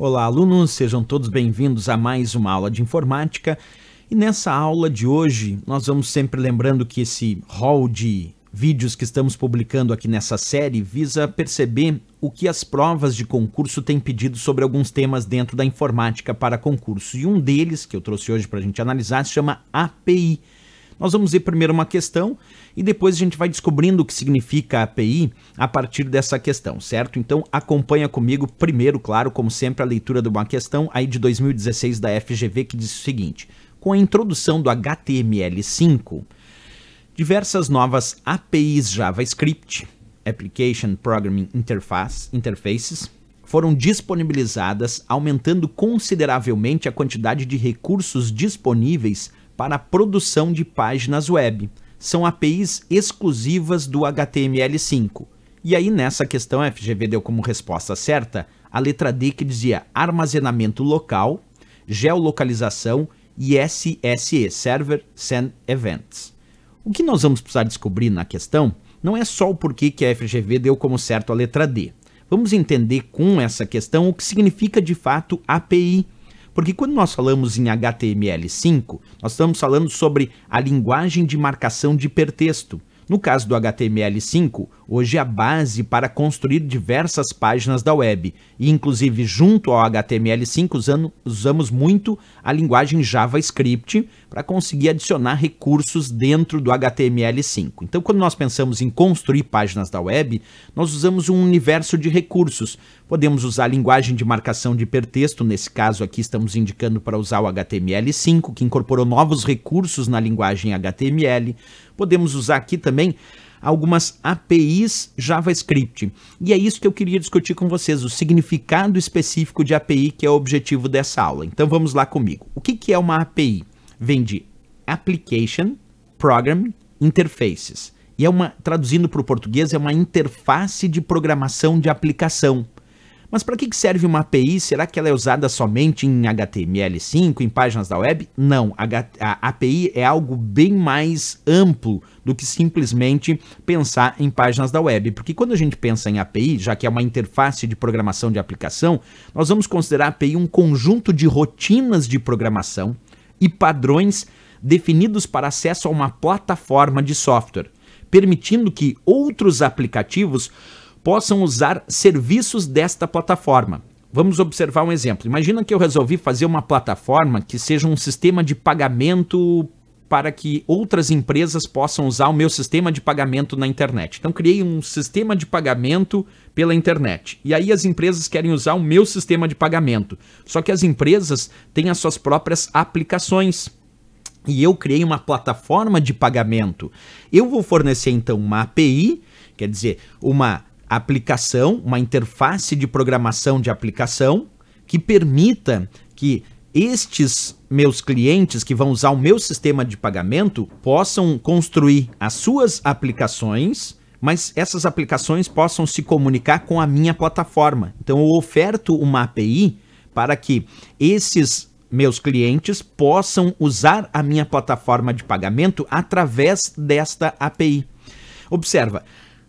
Olá, alunos, sejam todos bem-vindos a mais uma aula de informática. E nessa aula de hoje, nós vamos sempre lembrando que esse hall de vídeos que estamos publicando aqui nessa série visa perceber o que as provas de concurso têm pedido sobre alguns temas dentro da informática para concurso. E um deles, que eu trouxe hoje para a gente analisar, se chama API nós vamos ver primeiro uma questão e depois a gente vai descobrindo o que significa a API a partir dessa questão, certo? Então acompanha comigo primeiro, claro, como sempre, a leitura de uma questão aí de 2016 da FGV que diz o seguinte: com a introdução do HTML5, diversas novas APIs JavaScript, Application Programming Interface, Interfaces, foram disponibilizadas, aumentando consideravelmente a quantidade de recursos disponíveis para a produção de páginas web. São APIs exclusivas do HTML5. E aí nessa questão a FGV deu como resposta certa a letra D que dizia armazenamento local, geolocalização e SSE, Server Send Events. O que nós vamos precisar descobrir na questão não é só o porquê que a FGV deu como certo a letra D. Vamos entender com essa questão o que significa de fato API porque quando nós falamos em HTML5, nós estamos falando sobre a linguagem de marcação de hipertexto. No caso do HTML5, hoje é a base para construir diversas páginas da web. E, inclusive, junto ao HTML5, usando, usamos muito a linguagem JavaScript para conseguir adicionar recursos dentro do HTML5. Então, quando nós pensamos em construir páginas da web, nós usamos um universo de recursos. Podemos usar a linguagem de marcação de hipertexto, nesse caso aqui estamos indicando para usar o HTML5, que incorporou novos recursos na linguagem HTML. Podemos usar aqui também algumas APIs JavaScript. E é isso que eu queria discutir com vocês, o significado específico de API, que é o objetivo dessa aula. Então vamos lá comigo. O que, que é uma API? Vem de Application Program Interfaces. E é uma, traduzindo para o português, é uma interface de programação de aplicação. Mas para que serve uma API? Será que ela é usada somente em HTML5, em páginas da web? Não, a API é algo bem mais amplo do que simplesmente pensar em páginas da web, porque quando a gente pensa em API, já que é uma interface de programação de aplicação, nós vamos considerar a API um conjunto de rotinas de programação e padrões definidos para acesso a uma plataforma de software, permitindo que outros aplicativos possam usar serviços desta plataforma. Vamos observar um exemplo. Imagina que eu resolvi fazer uma plataforma que seja um sistema de pagamento para que outras empresas possam usar o meu sistema de pagamento na internet. Então, criei um sistema de pagamento pela internet. E aí, as empresas querem usar o meu sistema de pagamento. Só que as empresas têm as suas próprias aplicações. E eu criei uma plataforma de pagamento. Eu vou fornecer, então, uma API, quer dizer, uma aplicação, uma interface de programação de aplicação que permita que estes meus clientes que vão usar o meu sistema de pagamento possam construir as suas aplicações, mas essas aplicações possam se comunicar com a minha plataforma. Então eu oferto uma API para que esses meus clientes possam usar a minha plataforma de pagamento através desta API. Observa,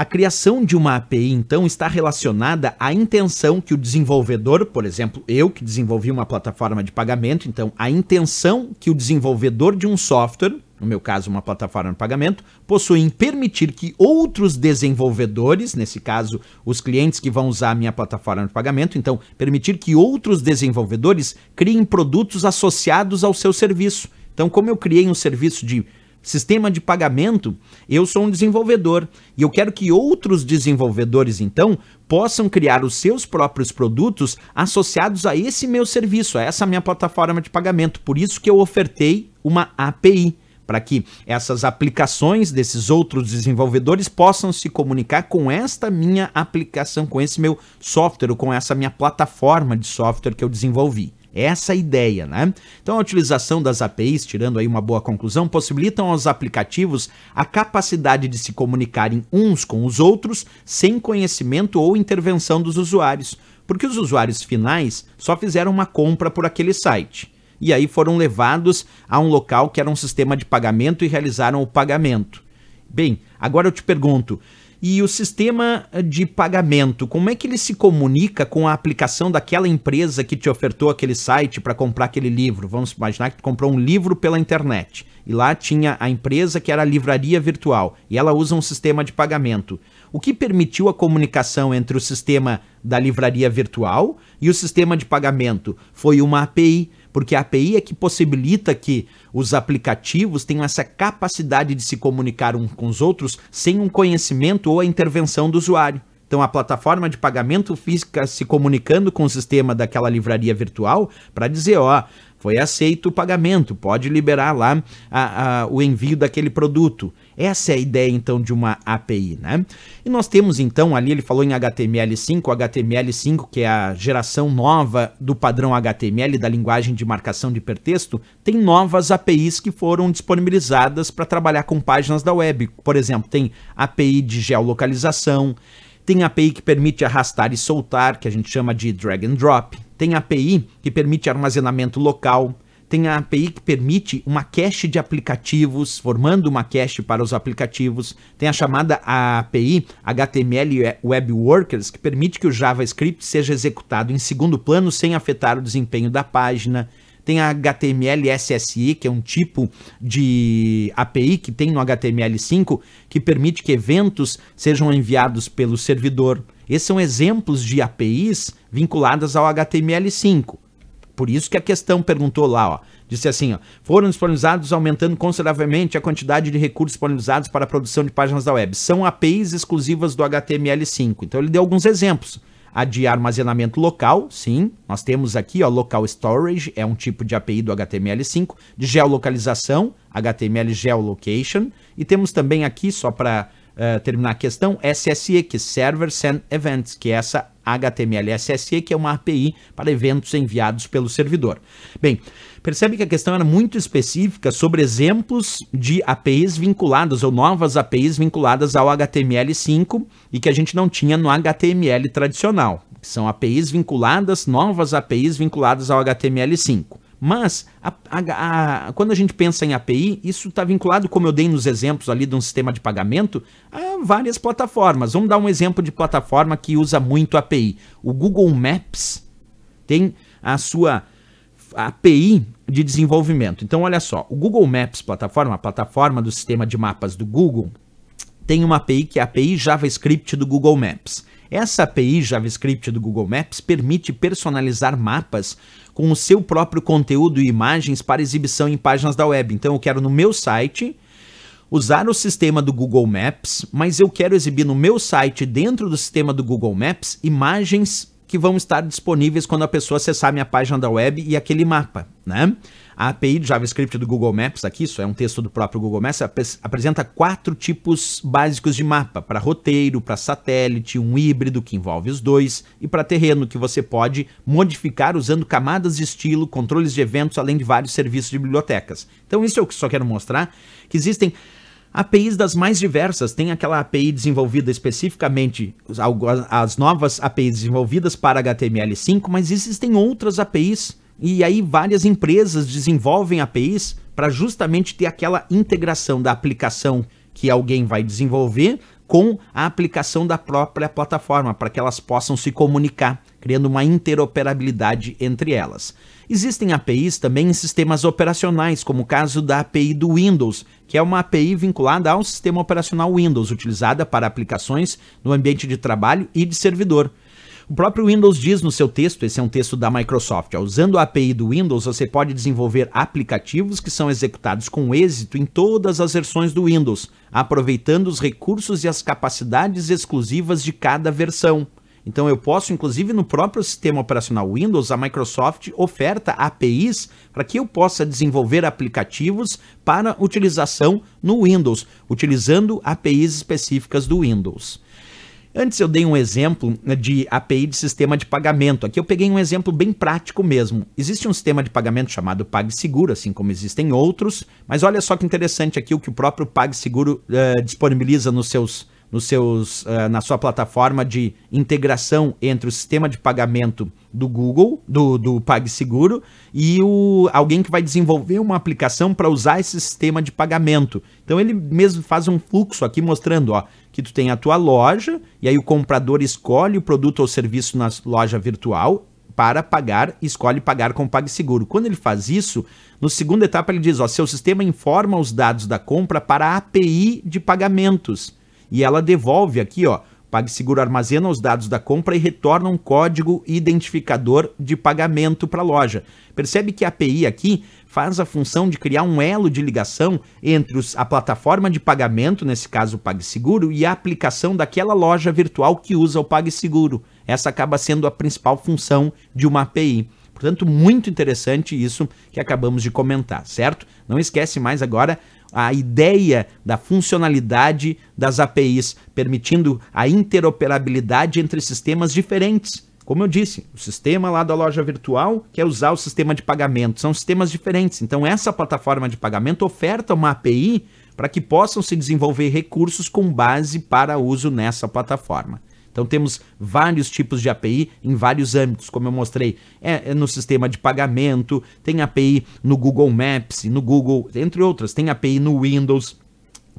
a criação de uma API, então, está relacionada à intenção que o desenvolvedor, por exemplo, eu que desenvolvi uma plataforma de pagamento, então, a intenção que o desenvolvedor de um software, no meu caso, uma plataforma de pagamento, possui em permitir que outros desenvolvedores, nesse caso, os clientes que vão usar a minha plataforma de pagamento, então, permitir que outros desenvolvedores criem produtos associados ao seu serviço. Então, como eu criei um serviço de sistema de pagamento, eu sou um desenvolvedor e eu quero que outros desenvolvedores então possam criar os seus próprios produtos associados a esse meu serviço, a essa minha plataforma de pagamento. Por isso que eu ofertei uma API para que essas aplicações desses outros desenvolvedores possam se comunicar com esta minha aplicação, com esse meu software, ou com essa minha plataforma de software que eu desenvolvi. Essa é ideia, né? Então a utilização das APIs, tirando aí uma boa conclusão, possibilitam aos aplicativos a capacidade de se comunicarem uns com os outros sem conhecimento ou intervenção dos usuários, porque os usuários finais só fizeram uma compra por aquele site. E aí foram levados a um local que era um sistema de pagamento e realizaram o pagamento. Bem, agora eu te pergunto, e o sistema de pagamento, como é que ele se comunica com a aplicação daquela empresa que te ofertou aquele site para comprar aquele livro? Vamos imaginar que tu comprou um livro pela internet e lá tinha a empresa que era a livraria virtual e ela usa um sistema de pagamento. O que permitiu a comunicação entre o sistema da livraria virtual e o sistema de pagamento foi uma API porque a API é que possibilita que os aplicativos tenham essa capacidade de se comunicar um com os outros sem um conhecimento ou a intervenção do usuário. Então, a plataforma de pagamento fica se comunicando com o sistema daquela livraria virtual para dizer: ó, foi aceito o pagamento, pode liberar lá a, a, o envio daquele produto. Essa é a ideia então de uma API, né? E nós temos então ali, ele falou em HTML5, HTML5 que é a geração nova do padrão HTML da linguagem de marcação de hipertexto, tem novas APIs que foram disponibilizadas para trabalhar com páginas da web. Por exemplo, tem API de geolocalização, tem API que permite arrastar e soltar, que a gente chama de drag and drop. Tem API que permite armazenamento local, tem a API que permite uma cache de aplicativos, formando uma cache para os aplicativos. Tem a chamada API HTML Web Workers, que permite que o JavaScript seja executado em segundo plano sem afetar o desempenho da página. Tem a HTML SSI, que é um tipo de API que tem no HTML5, que permite que eventos sejam enviados pelo servidor. Esses são exemplos de APIs vinculadas ao HTML5. Por isso que a questão perguntou lá, ó, disse assim, ó, foram disponibilizados aumentando consideravelmente a quantidade de recursos disponibilizados para a produção de páginas da web. São APIs exclusivas do HTML5. Então ele deu alguns exemplos. A de armazenamento local, sim, nós temos aqui, ó, local storage, é um tipo de API do HTML5, de geolocalização, HTML geolocation, e temos também aqui, só para Uh, eh, terminar a questão, SSE, que é Server Send Events, que é essa HTML SSE, que é uma API para eventos enviados pelo servidor. Bem, percebe que a questão era muito específica sobre exemplos de APIs vinculadas ou novas APIs vinculadas ao HTML5 e que a gente não tinha no HTML tradicional. São APIs vinculadas, novas APIs vinculadas ao HTML5. Mas a, a, a, quando a gente pensa em API, isso está vinculado, como eu dei nos exemplos ali de um sistema de pagamento, a várias plataformas. Vamos dar um exemplo de plataforma que usa muito API. O Google Maps tem a sua API de desenvolvimento. Então, olha só, o Google Maps plataforma, a plataforma do sistema de mapas do Google, tem uma API que é a API JavaScript do Google Maps. Essa API JavaScript do Google Maps permite personalizar mapas com o seu próprio conteúdo e imagens para exibição em páginas da web. Então eu quero no meu site usar o sistema do Google Maps, mas eu quero exibir no meu site, dentro do sistema do Google Maps, imagens que vão estar disponíveis quando a pessoa acessar minha página da web e aquele mapa né? A API de JavaScript do Google Maps, aqui, isso é um texto do próprio Google Maps, ap apresenta quatro tipos básicos de mapa: para roteiro, para satélite, um híbrido que envolve os dois, e para terreno, que você pode modificar usando camadas de estilo, controles de eventos, além de vários serviços de bibliotecas. Então, isso é eu só quero mostrar que existem APIs das mais diversas. Tem aquela API desenvolvida especificamente, as novas APIs desenvolvidas para HTML5, mas existem outras APIs e aí várias empresas desenvolvem APIs para justamente ter aquela integração da aplicação que alguém vai desenvolver com a aplicação da própria plataforma, para que elas possam se comunicar, criando uma interoperabilidade entre elas. Existem APIs também em sistemas operacionais, como o caso da API do Windows, que é uma API vinculada ao sistema operacional Windows, utilizada para aplicações no ambiente de trabalho e de servidor. O próprio Windows diz no seu texto, esse é um texto da Microsoft, usando a API do Windows, você pode desenvolver aplicativos que são executados com êxito em todas as versões do Windows, aproveitando os recursos e as capacidades exclusivas de cada versão. Então eu posso, inclusive no próprio sistema operacional Windows, a Microsoft oferta APIs para que eu possa desenvolver aplicativos para utilização no Windows, utilizando APIs específicas do Windows. Antes eu dei um exemplo né, de API de sistema de pagamento. Aqui eu peguei um exemplo bem prático mesmo. Existe um sistema de pagamento chamado PagSeguro, assim como existem outros, mas olha só que interessante aqui o que o próprio PagSeguro uh, disponibiliza nos seus, nos seus, uh, na sua plataforma de integração entre o sistema de pagamento do Google, do, do PagSeguro, e o, alguém que vai desenvolver uma aplicação para usar esse sistema de pagamento. Então ele mesmo faz um fluxo aqui mostrando, ó, que tu tem a tua loja e aí o comprador escolhe o produto ou serviço na loja virtual para pagar, escolhe pagar com o PagSeguro. Quando ele faz isso, no segunda etapa ele diz, ó, seu sistema informa os dados da compra para a API de pagamentos e ela devolve aqui, ó, PagSeguro armazena os dados da compra e retorna um código identificador de pagamento para a loja. Percebe que a API aqui faz a função de criar um elo de ligação entre os, a plataforma de pagamento, nesse caso o PagSeguro, e a aplicação daquela loja virtual que usa o PagSeguro. Essa acaba sendo a principal função de uma API. Portanto, muito interessante isso que acabamos de comentar, certo? Não esquece mais agora a ideia da funcionalidade das APIs, permitindo a interoperabilidade entre sistemas diferentes como eu disse, o sistema lá da loja virtual quer usar o sistema de pagamento, são sistemas diferentes. Então, essa plataforma de pagamento oferta uma API para que possam se desenvolver recursos com base para uso nessa plataforma. Então temos vários tipos de API em vários âmbitos, como eu mostrei, é, é no sistema de pagamento, tem API no Google Maps, no Google, entre outras, tem API no Windows,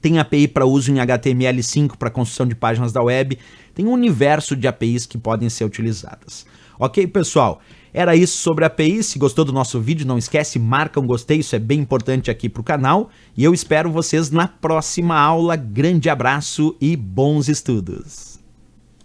tem API para uso em HTML5 para construção de páginas da web, tem um universo de APIs que podem ser utilizadas. Ok, pessoal? Era isso sobre API. Se gostou do nosso vídeo, não esquece, marca um gostei, isso é bem importante aqui para o canal. E eu espero vocês na próxima aula. Grande abraço e bons estudos!